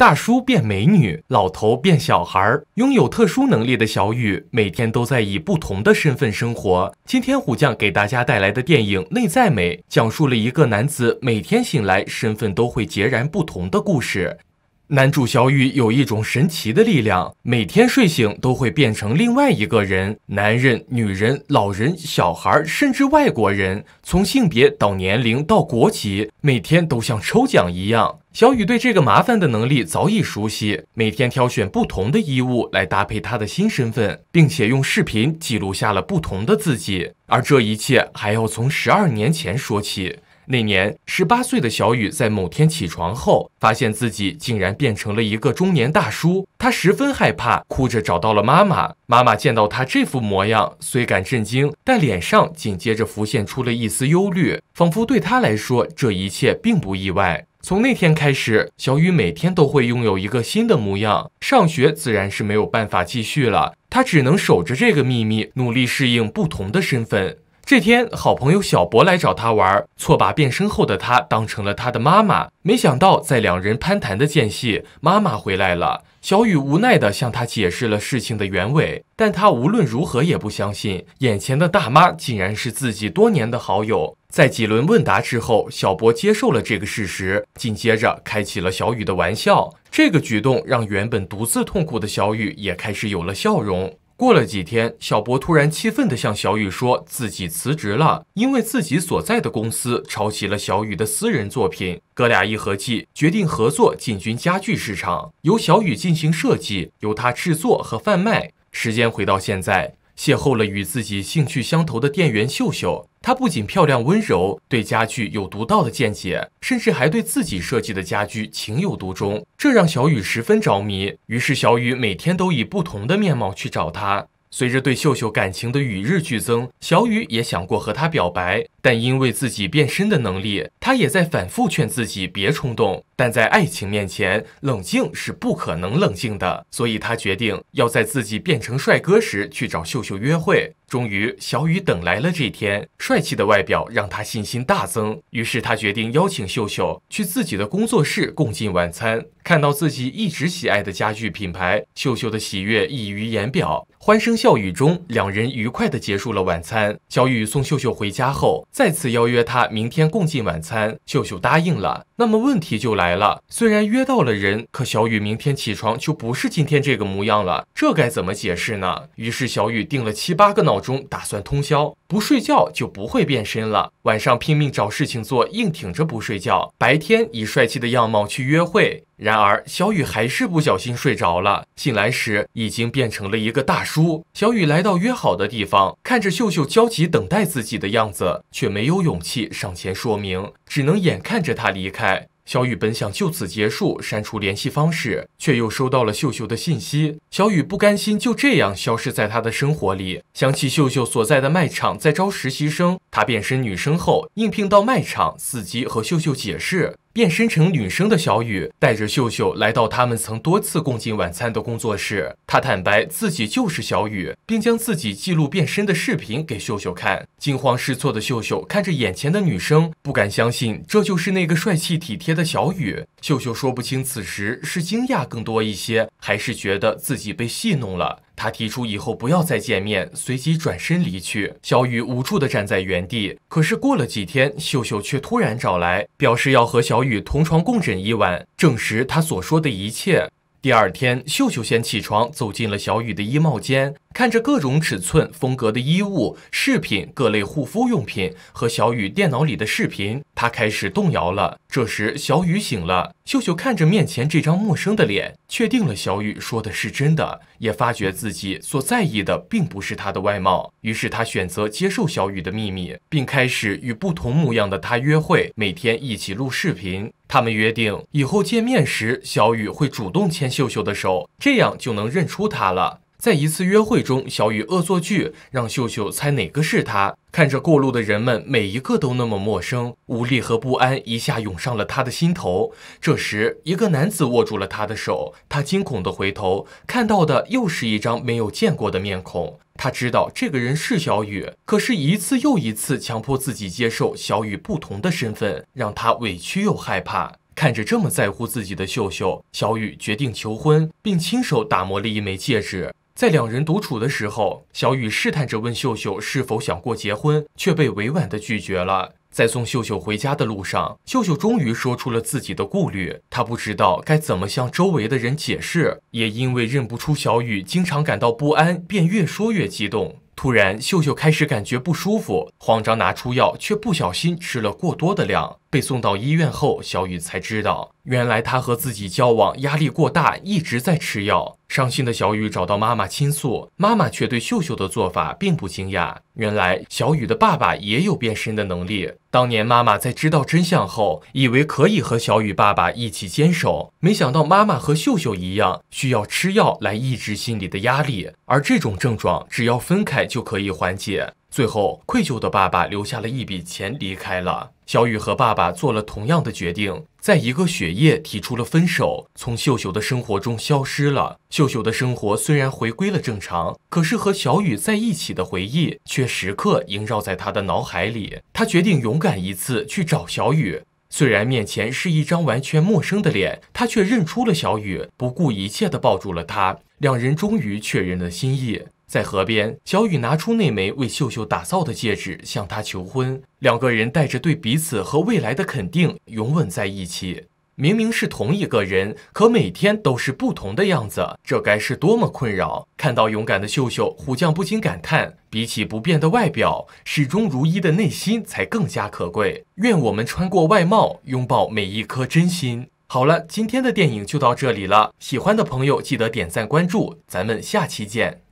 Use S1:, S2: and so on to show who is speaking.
S1: 大叔变美女，老头变小孩儿，拥有特殊能力的小雨每天都在以不同的身份生活。今天虎将给大家带来的电影《内在美》，讲述了一个男子每天醒来身份都会截然不同的故事。男主小雨有一种神奇的力量，每天睡醒都会变成另外一个人，男人、女人、老人、小孩儿，甚至外国人，从性别到年龄到国籍，每天都像抽奖一样。小雨对这个麻烦的能力早已熟悉，每天挑选不同的衣物来搭配他的新身份，并且用视频记录下了不同的自己。而这一切还要从十二年前说起。那年，十八岁的小雨在某天起床后，发现自己竟然变成了一个中年大叔。他十分害怕，哭着找到了妈妈。妈妈见到他这副模样，虽感震惊，但脸上紧接着浮现出了一丝忧虑，仿佛对他来说，这一切并不意外。从那天开始，小雨每天都会拥有一个新的模样。上学自然是没有办法继续了，他只能守着这个秘密，努力适应不同的身份。这天，好朋友小博来找他玩，错把变身后的他当成了他的妈妈。没想到，在两人攀谈的间隙，妈妈回来了。小雨无奈地向他解释了事情的原委，但他无论如何也不相信眼前的大妈竟然是自己多年的好友。在几轮问答之后，小博接受了这个事实，紧接着开启了小雨的玩笑。这个举动让原本独自痛苦的小雨也开始有了笑容。过了几天，小博突然气愤地向小雨说：“自己辞职了，因为自己所在的公司抄袭了小雨的私人作品。”哥俩一合计，决定合作进军家具市场，由小雨进行设计，由他制作和贩卖。时间回到现在。邂逅了与自己兴趣相投的店员秀秀，她不仅漂亮温柔，对家具有独到的见解，甚至还对自己设计的家具情有独钟，这让小雨十分着迷。于是，小雨每天都以不同的面貌去找她。随着对秀秀感情的与日俱增，小雨也想过和她表白，但因为自己变身的能力，他也在反复劝自己别冲动。但在爱情面前，冷静是不可能冷静的，所以他决定要在自己变成帅哥时去找秀秀约会。终于，小雨等来了这天，帅气的外表让他信心大增，于是他决定邀请秀秀去自己的工作室共进晚餐。看到自己一直喜爱的家具品牌，秀秀的喜悦溢于言表。欢声笑语中，两人愉快地结束了晚餐。小雨送秀秀回家后，再次邀约他明天共进晚餐。秀秀答应了。那么问题就来了：虽然约到了人，可小雨明天起床就不是今天这个模样了，这该怎么解释呢？于是小雨定了七八个闹钟，打算通宵不睡觉就不会变身了。晚上拼命找事情做，硬挺着不睡觉，白天以帅气的样貌去约会。然而，小雨还是不小心睡着了。醒来时，已经变成了一个大叔。小雨来到约好的地方，看着秀秀焦急等待自己的样子，却没有勇气上前说明，只能眼看着他离开。小雨本想就此结束，删除联系方式，却又收到了秀秀的信息。小雨不甘心就这样消失在他的生活里，想起秀秀所在的卖场在招实习生，他变身女生后应聘到卖场，伺机和秀秀解释。变身成女生的小雨带着秀秀来到他们曾多次共进晚餐的工作室，她坦白自己就是小雨，并将自己记录变身的视频给秀秀看。惊慌失措的秀秀看着眼前的女生，不敢相信这就是那个帅气体贴的小雨。秀秀说不清此时是惊讶更多一些，还是觉得自己被戏弄了。他提出以后不要再见面，随即转身离去。小雨无助地站在原地。可是过了几天，秀秀却突然找来，表示要和小雨同床共枕一晚，证实他所说的一切。第二天，秀秀先起床，走进了小雨的衣帽间，看着各种尺寸、风格的衣物、饰品、各类护肤用品和小雨电脑里的视频。他开始动摇了。这时，小雨醒了。秀秀看着面前这张陌生的脸，确定了小雨说的是真的，也发觉自己所在意的并不是他的外貌。于是，他选择接受小雨的秘密，并开始与不同模样的他约会，每天一起录视频。他们约定，以后见面时，小雨会主动牵秀秀的手，这样就能认出他了。在一次约会中，小雨恶作剧，让秀秀猜哪个是他。看着过路的人们，每一个都那么陌生，无力和不安一下涌上了他的心头。这时，一个男子握住了他的手，他惊恐地回头，看到的又是一张没有见过的面孔。他知道这个人是小雨，可是一次又一次强迫自己接受小雨不同的身份，让他委屈又害怕。看着这么在乎自己的秀秀，小雨决定求婚，并亲手打磨了一枚戒指。在两人独处的时候，小雨试探着问秀秀是否想过结婚，却被委婉的拒绝了。在送秀秀回家的路上，秀秀终于说出了自己的顾虑，她不知道该怎么向周围的人解释，也因为认不出小雨，经常感到不安，便越说越激动。突然，秀秀开始感觉不舒服，慌张拿出药，却不小心吃了过多的量。被送到医院后，小雨才知道，原来他和自己交往压力过大，一直在吃药。伤心的小雨找到妈妈倾诉，妈妈却对秀秀的做法并不惊讶。原来小雨的爸爸也有变身的能力。当年妈妈在知道真相后，以为可以和小雨爸爸一起坚守，没想到妈妈和秀秀一样，需要吃药来抑制心理的压力，而这种症状只要分开就可以缓解。最后，愧疚的爸爸留下了一笔钱，离开了。小雨和爸爸做了同样的决定，在一个雪夜提出了分手，从秀秀的生活中消失了。秀秀的生活虽然回归了正常，可是和小雨在一起的回忆却时刻萦绕在他的脑海里。他决定勇敢一次去找小雨，虽然面前是一张完全陌生的脸，他却认出了小雨，不顾一切地抱住了她。两人终于确认了心意。在河边，小雨拿出那枚为秀秀打造的戒指，向她求婚。两个人带着对彼此和未来的肯定，拥吻在一起。明明是同一个人，可每天都是不同的样子，这该是多么困扰！看到勇敢的秀秀，虎将不禁感叹：比起不变的外表，始终如一的内心才更加可贵。愿我们穿过外貌，拥抱每一颗真心。好了，今天的电影就到这里了。喜欢的朋友记得点赞关注，咱们下期见。